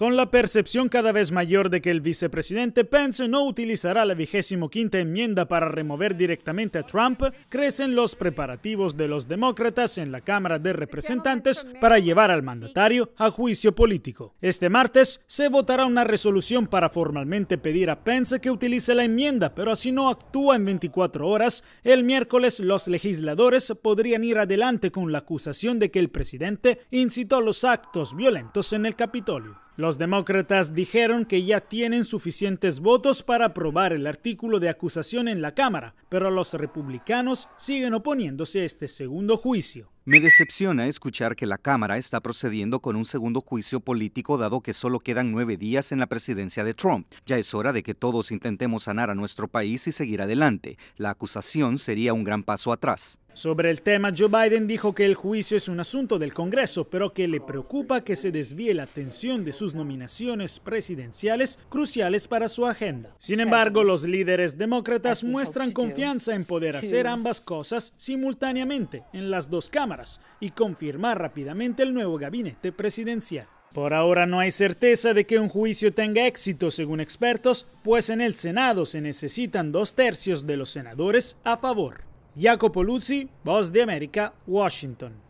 con la percepción cada vez mayor de que el vicepresidente Pence no utilizará la vigésimo quinta enmienda para remover directamente a Trump, crecen los preparativos de los demócratas en la Cámara de Representantes para llevar al mandatario a juicio político. Este martes se votará una resolución para formalmente pedir a Pence que utilice la enmienda, pero si no actúa en 24 horas, el miércoles los legisladores podrían ir adelante con la acusación de que el presidente incitó los actos violentos en el Capitolio. Los demócratas dijeron que ya tienen suficientes votos para aprobar el artículo de acusación en la Cámara, pero los republicanos siguen oponiéndose a este segundo juicio. Me decepciona escuchar que la Cámara está procediendo con un segundo juicio político dado que solo quedan nueve días en la presidencia de Trump. Ya es hora de que todos intentemos sanar a nuestro país y seguir adelante. La acusación sería un gran paso atrás. Sobre el tema, Joe Biden dijo que el juicio es un asunto del Congreso, pero que le preocupa que se desvíe la atención de sus nominaciones presidenciales cruciales para su agenda. Sin embargo, los líderes demócratas muestran confianza en poder hacer ambas cosas simultáneamente en las dos cámaras y confirmar rápidamente el nuevo gabinete presidencial. Por ahora no hay certeza de que un juicio tenga éxito, según expertos, pues en el Senado se necesitan dos tercios de los senadores a favor. Jacopo Luzzi, Boss di America, Washington.